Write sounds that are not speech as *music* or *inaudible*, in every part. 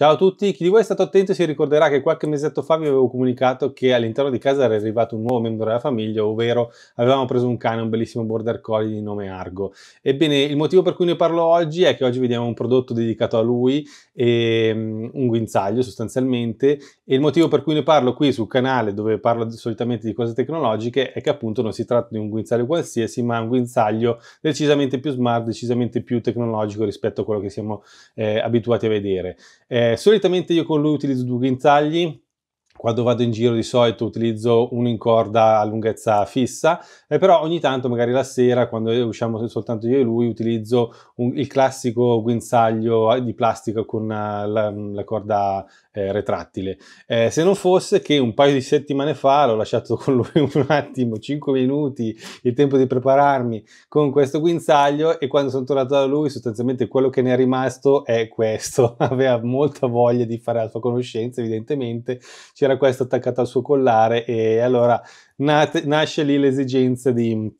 Ciao a tutti, chi di voi è stato attento si ricorderà che qualche mesetto fa vi avevo comunicato che all'interno di casa era arrivato un nuovo membro della famiglia, ovvero avevamo preso un cane, un bellissimo border collie di nome Argo. Ebbene, il motivo per cui ne parlo oggi è che oggi vediamo un prodotto dedicato a lui, e, um, un guinzaglio sostanzialmente, e il motivo per cui ne parlo qui sul canale dove parlo solitamente di cose tecnologiche è che appunto non si tratta di un guinzaglio qualsiasi, ma un guinzaglio decisamente più smart, decisamente più tecnologico rispetto a quello che siamo eh, abituati a vedere. Eh, eh, solitamente io con lui utilizzo due guinzagli quando vado in giro di solito utilizzo uno in corda a lunghezza fissa, eh, però ogni tanto, magari la sera, quando eh, usciamo soltanto io e lui, utilizzo un, il classico guinzaglio eh, di plastica con eh, la, mm, la corda eh, retrattile. Eh, se non fosse che un paio di settimane fa l'ho lasciato con lui *laughs* un attimo, 5 minuti, il tempo di prepararmi con questo guinzaglio e quando sono tornato da lui sostanzialmente quello che ne è rimasto è questo. *laughs* Aveva molta voglia di fare la sua conoscenza, evidentemente. Ci era questa attaccata al suo collare e allora nate, nasce lì l'esigenza di,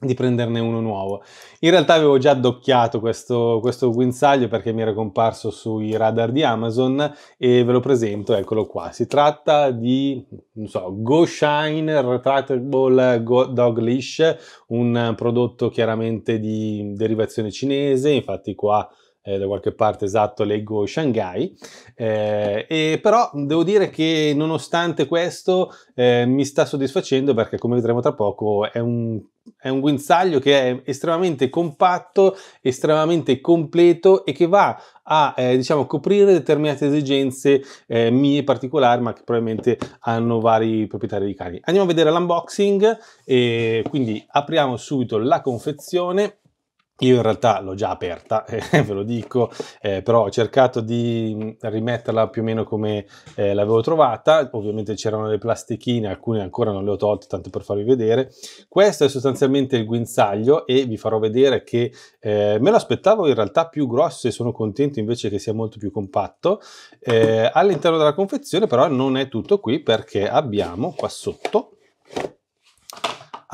di prenderne uno nuovo. In realtà avevo già addocchiato questo, questo guinzaglio perché mi era comparso sui radar di Amazon e ve lo presento, eccolo qua. Si tratta di, non so, Go Shine Retractable Dog Leash, un prodotto chiaramente di derivazione cinese, infatti qua eh, da qualche parte esatto leggo Shanghai, eh, e però devo dire che nonostante questo eh, mi sta soddisfacendo perché come vedremo tra poco è un è un guinzaglio che è estremamente compatto, estremamente completo e che va a eh, diciamo, coprire determinate esigenze eh, mie particolari, ma che probabilmente hanno vari proprietari di cani. Andiamo a vedere l'unboxing e quindi apriamo subito la confezione io in realtà l'ho già aperta, *laughs* eh, ve lo dico, eh, però ho cercato di mm, rimetterla più o meno come eh, l'avevo trovata, ovviamente c'erano le plastichine, alcune ancora non le ho tolte, tanto per farvi vedere. Questo è sostanzialmente il guinzaglio e vi farò vedere che eh, me lo aspettavo in realtà più grosso e sono contento invece che sia molto più compatto. Eh, all'interno della confezione però non è tutto qui perché abbiamo qua sotto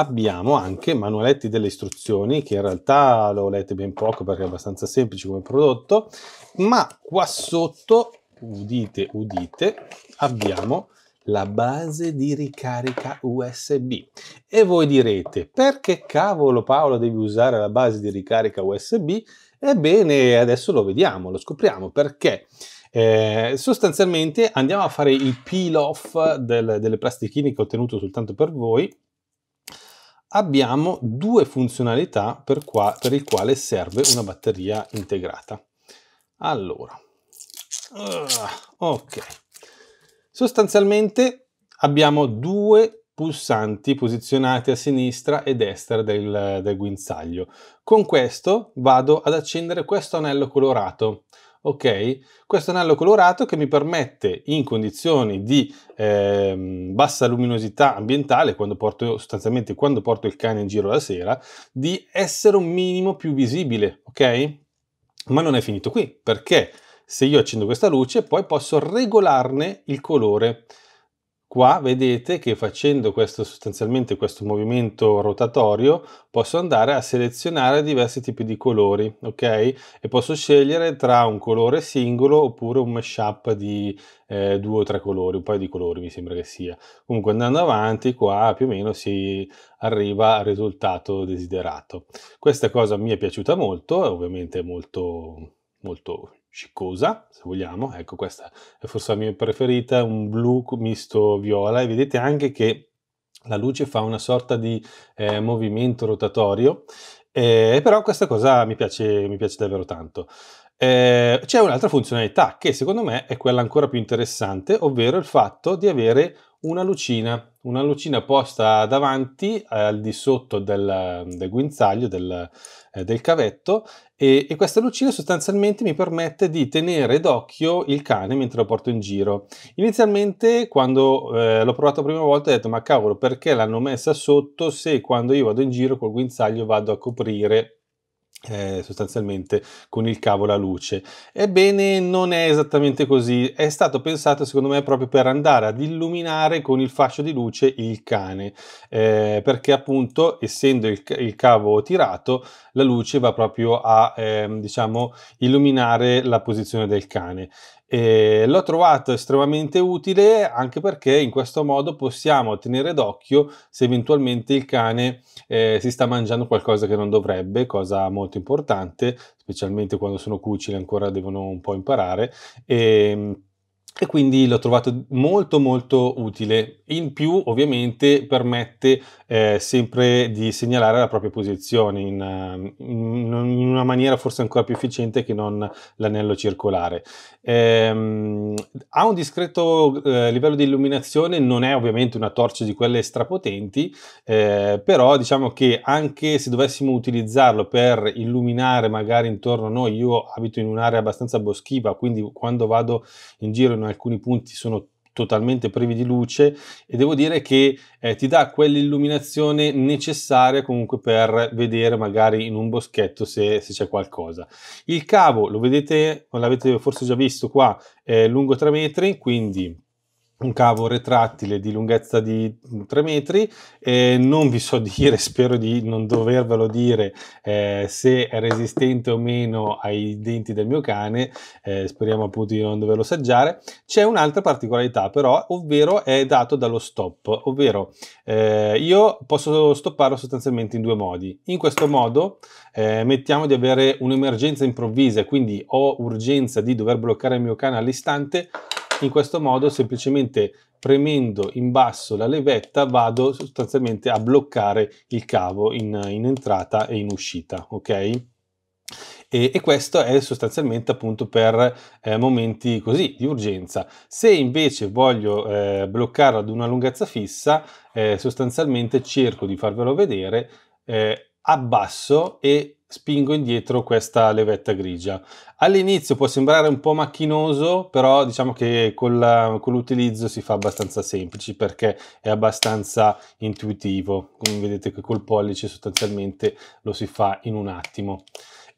abbiamo anche manualetti delle istruzioni che in realtà lo letto ben poco perché è abbastanza semplice come prodotto ma qua sotto udite udite abbiamo la base di ricarica USB e voi direte perché cavolo Paolo devi usare la base di ricarica USB ebbene adesso lo vediamo lo scopriamo perché eh, sostanzialmente andiamo a fare il peel off del, delle plastichine che ho tenuto soltanto per voi abbiamo due funzionalità per, qua, per il quale serve una batteria integrata. Allora, ah, ok. Sostanzialmente abbiamo due pulsanti posizionati a sinistra e destra del, del guinzaglio. Con questo vado ad accendere questo anello colorato ok? Questo anello colorato che mi permette in condizioni di eh, bassa luminosità ambientale, quando porto, sostanzialmente quando porto il cane in giro la sera, di essere un minimo più visibile, ok? Ma non è finito qui, perché se io accendo questa luce poi posso regolarne il colore. Qua vedete che facendo questo, sostanzialmente questo movimento rotatorio posso andare a selezionare diversi tipi di colori, ok? E posso scegliere tra un colore singolo oppure un mashup di eh, due o tre colori, un paio di colori mi sembra che sia. Comunque andando avanti qua più o meno si arriva al risultato desiderato. Questa cosa mi è piaciuta molto, è ovviamente molto molto sciccosa, se vogliamo, ecco questa è forse la mia preferita, un blu misto viola e vedete anche che la luce fa una sorta di eh, movimento rotatorio, eh, però questa cosa mi piace, mi piace davvero tanto. Eh, c'è un'altra funzionalità che secondo me è quella ancora più interessante, ovvero il fatto di avere una lucina Esatto, una lucina posta davanti eh, al di sotto del, del guinzaglio del, eh, del cavetto e, e, questa lucina sostanzialmente mi permette di tenere d'occhio il cane mentre lo porto in giro. Inizialmente quando eh, l'ho provato la prima volta ho detto ma cavolo perché l'hanno messa sotto se quando io vado in giro col guinzaglio vado a coprire eh, sostanzialmente con il cavo la luce. Ebbene, non è esattamente così, è stato pensato secondo me proprio per andare ad illuminare con il fascio di luce il cane, eh, perché appunto essendo il, il, cavo tirato la luce va proprio a eh, diciamo illuminare la posizione del cane. E eh, l'ho trovato estremamente utile anche perché in questo modo possiamo tenere d'occhio se eventualmente il cane eh, si sta mangiando qualcosa che non dovrebbe, cosa molto importante, specialmente quando sono cucili ancora devono un po' imparare. E, ehm, e quindi l'ho trovato molto molto utile. In più ovviamente permette eh, sempre di segnalare la propria posizione in, eh, in, in, una maniera forse ancora più efficiente che non l'anello circolare. Ehm, ha un discreto eh, livello di illuminazione, non è ovviamente una torcia di quelle strapotenti, eh, però diciamo che anche se dovessimo utilizzarlo per illuminare magari intorno a noi, io abito in un'area abbastanza boschiva, quindi quando vado in giro in alcuni punti sono totalmente privi di luce e devo dire che eh, ti dà quell'illuminazione necessaria comunque per vedere magari in un boschetto se, se c'è qualcosa. Il cavo lo vedete, l'avete forse già visto qua, è eh, lungo 3 metri, quindi un cavo retrattile di lunghezza di 3 metri eh, non vi so *laughs* dire, spero di non dovervelo dire eh, se è resistente o meno ai denti del mio cane eh, speriamo appunto di non doverlo assaggiare c'è un'altra particolarità però ovvero è dato dallo stop ovvero eh, io posso stopparlo sostanzialmente in due modi in questo modo eh, mettiamo di avere un'emergenza improvvisa quindi ho urgenza di dover bloccare il mio cane all'istante in questo modo semplicemente premendo in basso la levetta vado sostanzialmente a bloccare il cavo in, in entrata e in uscita, ok? E, e, questo è sostanzialmente appunto per eh, momenti così di urgenza. Se invece voglio eh, bloccare ad una lunghezza fissa, eh, sostanzialmente cerco di farvelo vedere, eh, abbasso e spingo indietro questa levetta grigia. All'inizio può sembrare un po' macchinoso, però diciamo che con, l'utilizzo si fa abbastanza semplice perché è abbastanza intuitivo. Come vedete che col pollice sostanzialmente lo si fa in un attimo.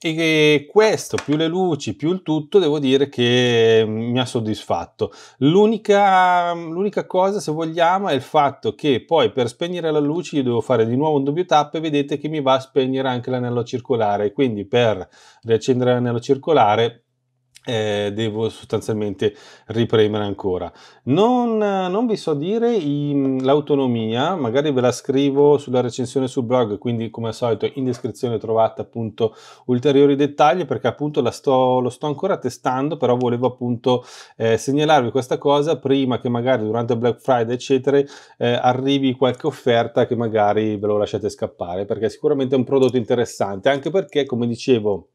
E questo, più le luci, più il tutto, devo dire che mm, mi ha soddisfatto. L'unica, mm, l'unica cosa, se vogliamo, è il fatto che poi per spegnere la luce io devo fare di nuovo un doppio tap e vedete che mi va a spegnere anche l'anello circolare. Quindi per riaccendere l'anello circolare eh, devo sostanzialmente ripremere ancora. Non, non vi so dire l'autonomia, magari ve la scrivo sulla recensione sul blog, quindi come al solito in descrizione trovate appunto ulteriori dettagli perché appunto la sto, lo sto ancora testando, però volevo appunto eh, segnalarvi questa cosa prima che magari durante Black Friday eccetera eh, arrivi qualche offerta che magari ve lo lasciate scappare perché sicuramente è un prodotto interessante, anche perché come dicevo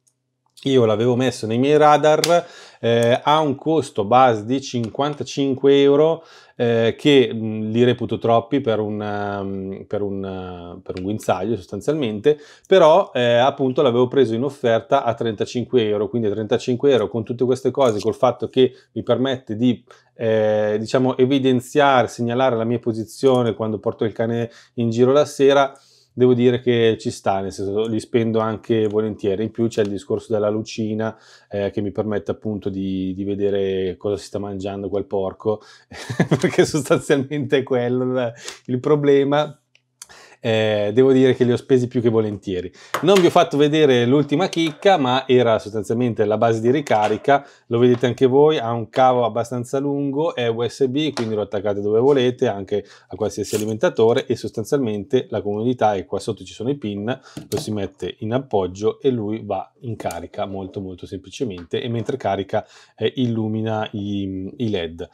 io l'avevo messo nei miei radar, eh, ha un costo base di 55 euro eh, che mh, mm, li reputo troppi per un, mm, per un, per un guinzaglio sostanzialmente, però eh, appunto l'avevo preso in offerta a 35 euro, quindi 35 euro con tutte queste cose, col fatto che mi permette di eh, diciamo evidenziare, segnalare la mia posizione quando porto il cane in giro la sera, devo dire che ci sta, nel senso li spendo anche volentieri. In più c'è il discorso della lucina eh, che mi permette appunto di, di, vedere cosa si sta mangiando quel porco, *laughs* perché sostanzialmente è quello il problema eh, devo dire che li ho spesi più che volentieri. Non vi ho fatto vedere l'ultima chicca, ma era sostanzialmente la base di ricarica, lo vedete anche voi, ha un cavo abbastanza lungo, è USB, quindi lo attaccate dove volete, anche a qualsiasi alimentatore e sostanzialmente la comodità è qua sotto ci sono i pin, lo si mette in appoggio e lui va in carica molto molto semplicemente e mentre carica eh, illumina i, i LED.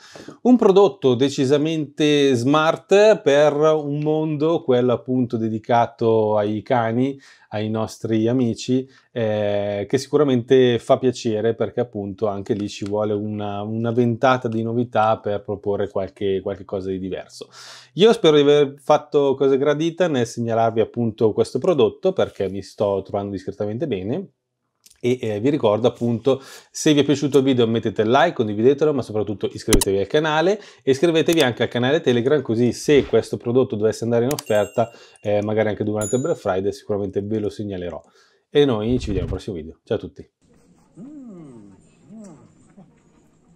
Un prodotto decisamente smart per un mondo, quello appunto appunto dedicato ai cani, ai nostri amici, eh, che sicuramente fa piacere perché appunto anche lì ci vuole una, una ventata di novità per proporre qualche, qualche, cosa di diverso. Io spero di aver fatto cosa gradita nel segnalarvi appunto questo prodotto perché mi sto trovando discretamente bene e eh, vi ricordo appunto se vi è piaciuto il video mettete like, condividetelo ma soprattutto iscrivetevi al canale e iscrivetevi anche al canale Telegram così se questo prodotto dovesse andare in offerta eh, magari anche durante il Black Friday sicuramente ve lo segnalerò e noi ci vediamo al prossimo video, ciao a tutti mm.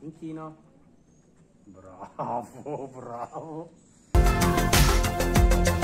Mm. bravo bravo